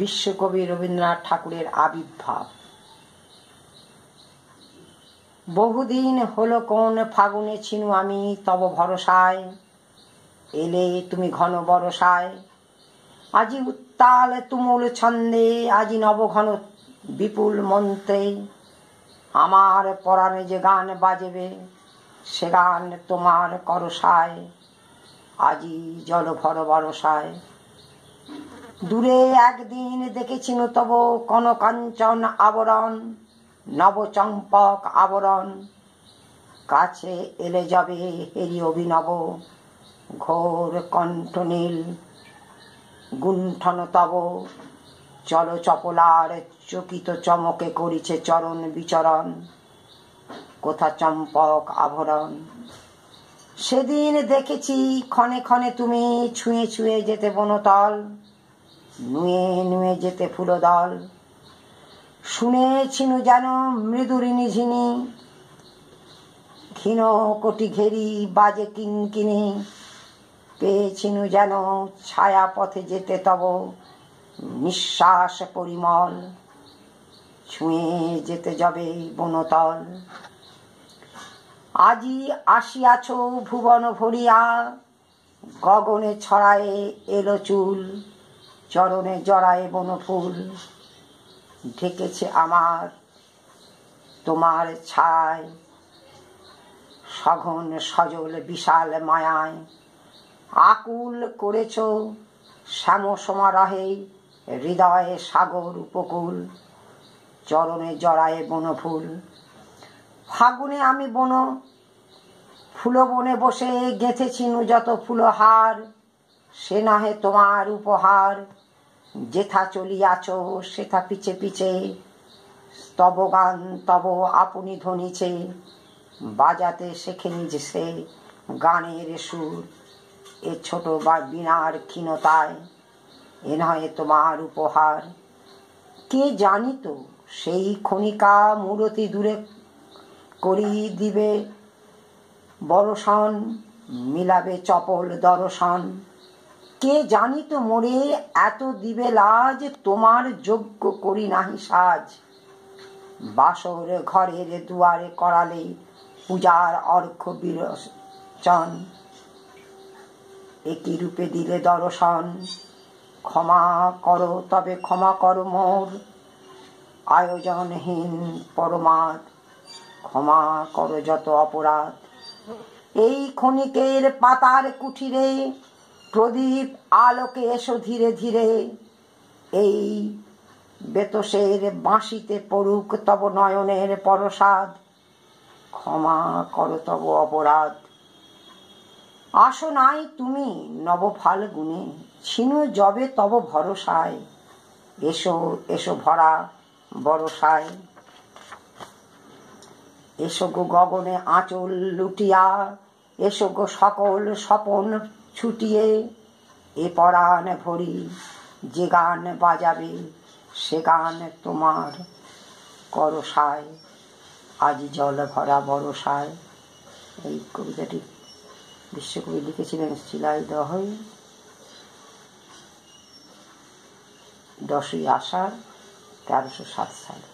বিশ্বকবি রবীন্দ্রনাথ ঠাকুরের আবির্ভাব বহুদিন হলো কোন ফাগুনে ছিনু আমি তব ভরসায় এলে তুমি ঘন বরসায় আজি উত্তাল তুমুল ছন্দে আজি নবঘন বিপুল মন্ত্রে আমার পরাণে যে গান বাজবে সে গান তোমার করসায় আজি জল ভর বরসায় দূরে একদিন দেখেছি তব কন কাঞ্চন আবরণ নবচম্পক আবরণ কাছে এলে যাবে হেরি অভিনব ঘোর কণ্ঠনীল গুণ্ঠন তব চল চপলার চকিত চমকে করিছে চরণ বিচরণ কোথা চম্পক আভরণ সেদিন দেখেছি ক্ষণে ক্ষণে তুমি ছুঁয়ে ছুঁয়ে যেতে বনতল নুয়ে নুয়ে যেতে ফুলদল শুনেছিনু যেন মৃদুরিণী ঝিনি ক্ষীণ কোটি ঘেরি বাজে পেয়েছি পেয়েছিনু যেন ছায়া পথে যেতে তব নিঃশ্বাস পরিমল ছুঁয়ে যেতে যাবে বনতল আজি আসিয়াছ ভুবন ভরিয়া গগনে ছড়ায়ে এলো চুল চরণে জড়ায় বনফুল ঢেকেছে আমার তোমার ছায় সঘন সজল বিশাল মায়ায় আকুল করেছ শ্যাম সমারহে হৃদয়ে সাগর উপকূল চরণে জড়ায়ে বনফুল ফাগুনে আমি বন ফুল বনে বসে গেঁথেছি যত ফুলহার সে নাহে তোমার উপহার যেথা চলিয়াছ সেথা পিছে পিছে তব গান তব আপনি ধনিছে বাজাতে শেখে নিজে গানের সুর এ ছোট বা বিনার ক্ষীণতায় এ নয় তোমার উপহার কে জানিত সেই ক্ষণিকা মূরতি দূরে করি দিবে বরসান মিলাবে চপল দর্শন কে জানি তো মোরে এত দিবে লাজ তোমার যোগ্য করি নাহি সাজ বাসর ঘরের দুয়ারে করালে পূজার অর্ঘ বিরচন একই রূপে দিলে দর্শন ক্ষমা করো তবে ক্ষমা করো মোর আয়োজনহীন পরমাদ ক্ষমা করো যত অপরাধ এই ক্ষণিকের পাতার কুঠিরে প্রদীপ আলোকে এসো ধীরে ধীরে এই বেতসের বাঁশিতে পড়ুক তব নয়নের পরসাদ ক্ষমা কর তব অপরাধ আসো নাই তুমি নব গুনে ছিনু জবে তব ভরসায় এসো এসো ভরা বরসায় এসো গো গগনে আঁচল লুটিয়া এসো গো সকল স্বপন ছুটিয়ে এ পরাণ ভরি যে গান বাজাবে সে গান তোমার করসায় আজ জল ভরা বরসায় এই কবিতাটি বিশ্বকবি লিখেছিলেন শিলাই দহই দশই আষাঢ় তেরোশো সাত সালে